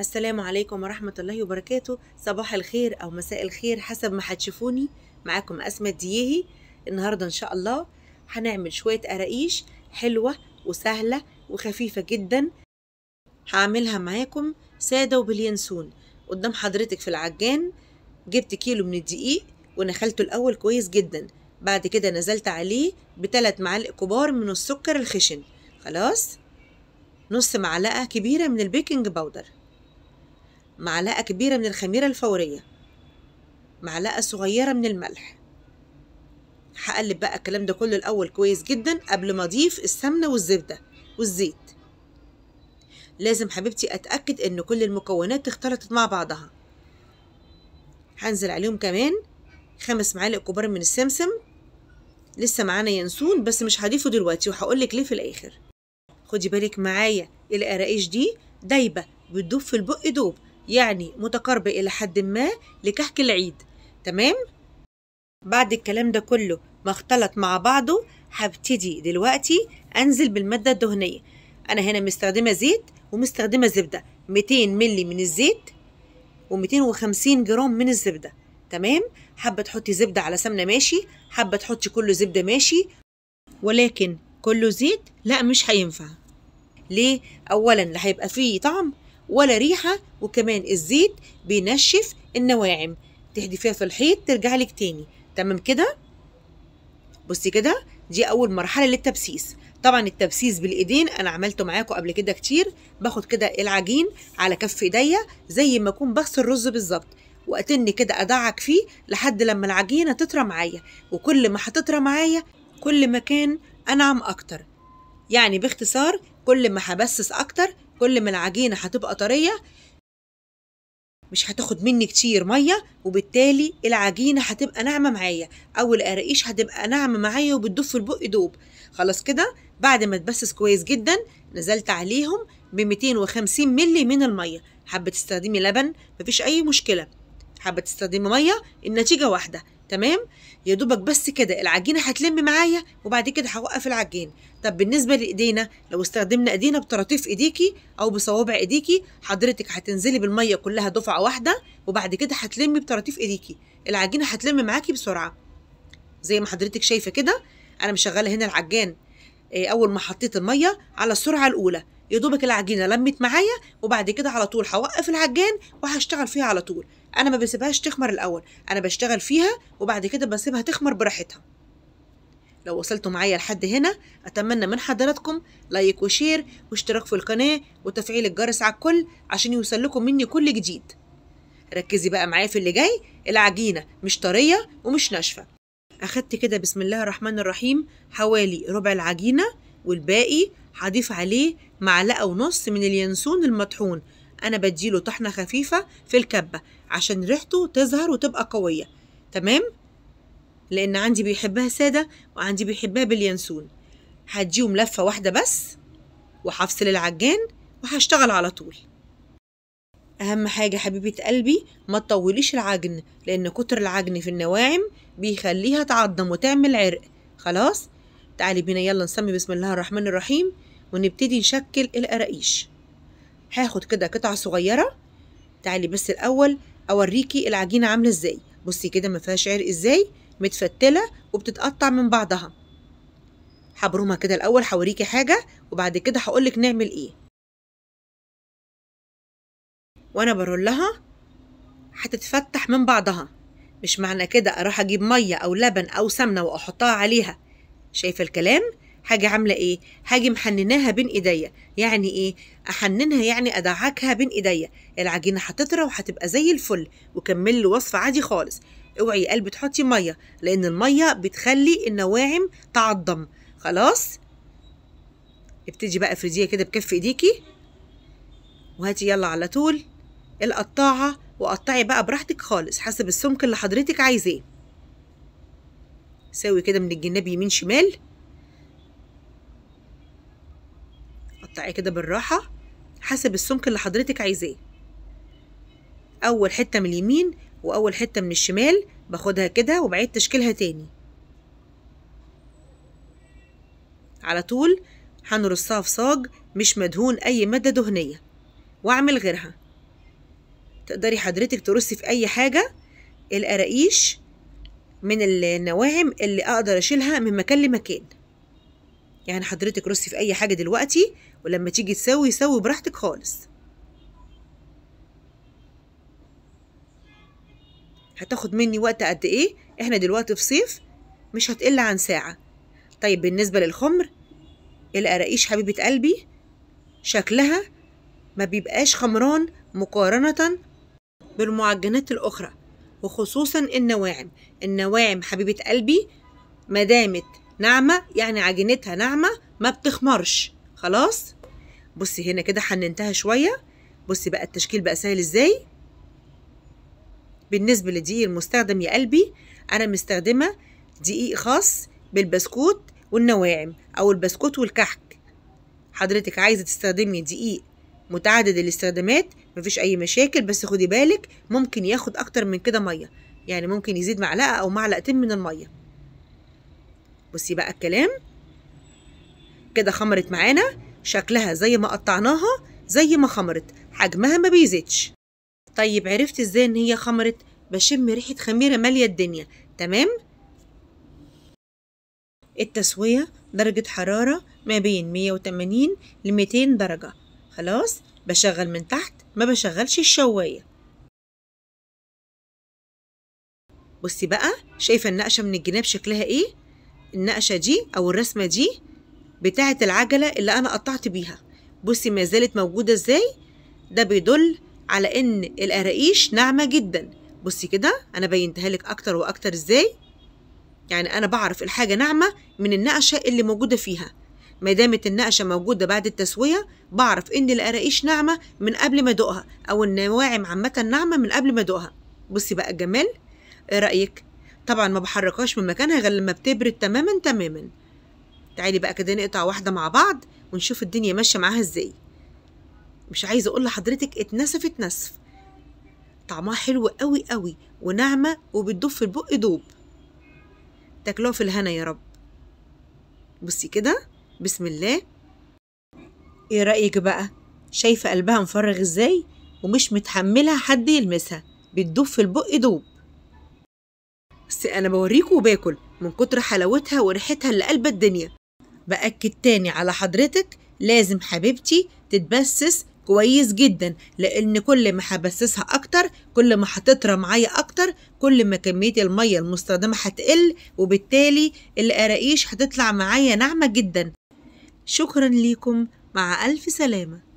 السلام عليكم ورحمة الله وبركاته صباح الخير أو مساء الخير حسب ما هتشوفوني معاكم أسماء دييهي النهاردة إن شاء الله هنعمل شوية قراقيش حلوة وسهلة وخفيفة جدا هعملها معاكم سادة وباليانسون قدام حضرتك في العجان جبت كيلو من الدقيق ونخلته الأول كويس جدا بعد كده نزلت عليه بتلات معالق كبار من السكر الخشن خلاص نص معلقة كبيرة من البيكنج باودر معلقة كبيرة من الخميرة الفورية معلقة صغيرة من الملح هقلب بقى الكلام ده كله الأول كويس جدا قبل ما أضيف السمنة والزبدة والزيت لازم حبيبتي أتأكد إن كل المكونات اختلطت مع بعضها هنزل عليهم كمان خمس معالق كبار من السمسم لسه معانا ينسون بس مش هضيفه دلوقتي وهقولك ليه في الآخر خدي بالك معايا القراقيش دي دايبة بتدوب في البق دوب يعني متقاربة إلى حد ما لكحك العيد تمام؟ بعد الكلام ده كله ما اختلط مع بعضه هبتدي دلوقتي أنزل بالمادة الدهنية أنا هنا مستخدمة زيت ومستخدمة زبدة 200 ملي من الزيت و250 جرام من الزبدة تمام حابة تحطي زبدة على سمنة ماشي حابة تحطي كله زبدة ماشي ولكن كله زيت لا مش هينفع ليه أولا لا هيبقى فيه طعم ولا ريحة وكمان الزيت بينشف النواعم تهدي فيها في الحيط ترجع لك تاني تمام كده بصي كده دي أول مرحلة للتبسيس طبعا التبسيس بالايدين انا عملته معاكم قبل كده كتير باخد كده العجين على كف ايديا زي ما اكون بغسل الرز بالظبط واتن كده ادعك فيه لحد لما العجينه تطرى معايا وكل ما هتطرى معايا كل ما كان انعم اكتر يعني باختصار كل ما هبسس اكتر كل ما العجينة هتبقى طرية مش هتاخد مني كتير مية وبالتالي العجينة هتبقى ناعمة معايا أو القراقيش هتبقى ناعمة معايا وبتدوب في البق دوب خلاص كده بعد ما اتبسس كويس جدا نزلت عليهم ب 250 ملي من المية حابة تستخدمي لبن مفيش أي مشكلة حابة تستخدمي مية النتيجة واحدة تمام يا دوبك بس كده العجينه هتلم معايا وبعد كده هوقف العجين طب بالنسبه لايدينا لو استخدمنا ايدينا بطراطيف ايديكي او بصوابع ايديكي حضرتك هتنزلي بالميه كلها دفعه واحده وبعد كده هتلمي بطراطيف ايديكي العجينه هتلم معاكي بسرعه زي ما حضرتك شايفه كده انا مشغله هنا العجان آه، اول ما حطيت الميه على السرعه الاولى يا دوبك العجينه لمت معايا وبعد كده على طول هوقف العجان وهشتغل فيها على طول انا ما بسيبهاش تخمر الاول انا بشتغل فيها وبعد كده بسيبها تخمر براحتها لو وصلتوا معايا لحد هنا اتمنى من حضراتكم لايك وشير واشتراك في القناه وتفعيل الجرس على الكل عشان لكم مني كل جديد ركزي بقى معايا في اللي جاي العجينه مش طريه ومش ناشفه اخدت كده بسم الله الرحمن الرحيم حوالي ربع العجينه والباقي هضيف عليه معلقه ونص من اليانسون المطحون انا بديله طحنه خفيفه في الكبه عشان ريحته تظهر وتبقى قويه تمام لان عندي بيحبها ساده وعندي بيحبها باليانسون هديهم لفه واحده بس وهفصل العجان وهشتغل على طول اهم حاجه حبيبه قلبي ما تطوليش العجن لان كتر العجن في النواعم بيخليها تعضم وتعمل عرق خلاص تعالي بينا يلا نسمي بسم الله الرحمن الرحيم ونبتدي نشكل القراقيش هاخد كده قطعة صغيرة تعالي بس الأول أوريكي العجينة عاملة إزاي بصي كده ما فيهاش عرق إزاي متفتلة وبتتقطع من بعضها هبرمها كده الأول هوريكي حاجة وبعد كده هقولك نعمل إيه وأنا برولها هتتفتح من بعضها مش معنى كده أروح أجيب مية أو لبن أو سمنة وأحطها عليها شايفة الكلام؟ حاجة عاملة إيه؟ هاجي محنناها بين إيديا يعني إيه؟ أحننها يعني أدعكها بين إيديا العجينة هتطرى وهتبقى زي الفل وكمل وصفة عادي خالص اوعي قلب تحطي مية لأن المية بتخلي النواعم تعضم خلاص؟ ابتدي بقى افرديها كده بكف ايديكي وهاتي يلا على طول القطاعة وقطعي بقى براحتك خالص حسب السمك اللي حضرتك عايزاه سوي كده من الجناب يمين شمال تقطعيه كده بالراحه حسب السمك اللي حضرتك عايزاه اول حته من اليمين واول حته من الشمال باخدها كده وبعيد تشكيلها تاني على طول هنرصها في صاج مش مدهون اي ماده دهنيه واعمل غيرها تقدري حضرتك ترصي في اي حاجه القراقيش من النواعم اللي اقدر اشيلها من مكان لمكان يعني حضرتك رصي في اي حاجه دلوقتي ولما تيجي تساوي سوي براحتك خالص هتاخد مني وقت قد ايه احنا دلوقتي في صيف مش هتقل عن ساعة طيب بالنسبة للخمر القراقيش حبيبة قلبي شكلها ما بيبقاش خمران مقارنة بالمعجنات الأخرى وخصوصا النواعم النواعم حبيبة قلبي مدامت ناعمة يعني عجينتها ناعمة ما بتخمرش خلاص بصي هنا كده حننتها شويه بصي بقى التشكيل بقى سهل ازاي بالنسبه لدقيق المستخدم يا قلبي انا مستخدمه دقيق خاص بالبسكوت والنواعم او البسكوت والكحك حضرتك عايزه تستخدمي دقيق متعدد الاستخدامات مفيش اي مشاكل بس خدي بالك ممكن ياخد اكتر من كده ميه يعني ممكن يزيد معلقه او معلقتين من الميه بصي بقى الكلام كده خمرت معانا شكلها زي ما قطعناها زي ما خمرت حجمها ما بيزيدش طيب عرفت ازاي ان هي خمرت بشم ريحة خميرة مالية الدنيا تمام التسوية درجة حرارة ما بين 180 ل 200 درجة خلاص بشغل من تحت ما بشغلش الشواية بصي بقى شايفة النقشة من الجناب شكلها ايه النقشة دي او الرسمة دي بتاعة العجلة اللي أنا قطعت بيها بصي ما زالت موجودة إزاي ده بيدل على إن القراقيش ناعمة جدا بصي كده أنا بينتها لك أكتر وأكتر إزاي يعني أنا بعرف الحاجة ناعمة من النقشة اللي موجودة فيها ما دامت النقشة موجودة بعد التسوية بعرف إن القراقيش ناعمة من قبل ما أدوقها أو النواعم عامة ناعمة من قبل ما أدوقها بصي بقى الجمال إيه رأيك؟ طبعا ما بحركهاش من مكانها غير لما بتبرد تماما تماما تعالي بقى كده نقطع واحدة مع بعض ونشوف الدنيا ماشية معاها ازاي مش عايزة اقول لحضرتك اتنسفت نسف طعمها حلو قوي قوي وناعمة وبتدوب في البق دوب تاكلوها في الهنا يا رب بصي كده بسم الله ايه رأيك بقى شايفة قلبها مفرغ ازاي ومش متحملة حد يلمسها بتدوب في البق دوب بس انا بوريكوا وباكل من كتر حلاوتها وريحتها اللي قلب الدنيا بأكد تاني على حضرتك لازم حبيبتي تتبسس كويس جدا لان كل ما هبسسها اكتر كل ما هتطرى معايا اكتر كل ما كميه الميه المستخدمه هتقل وبالتالي القراقيش هتطلع معايا ناعمه جدا شكرا ليكم مع الف سلامه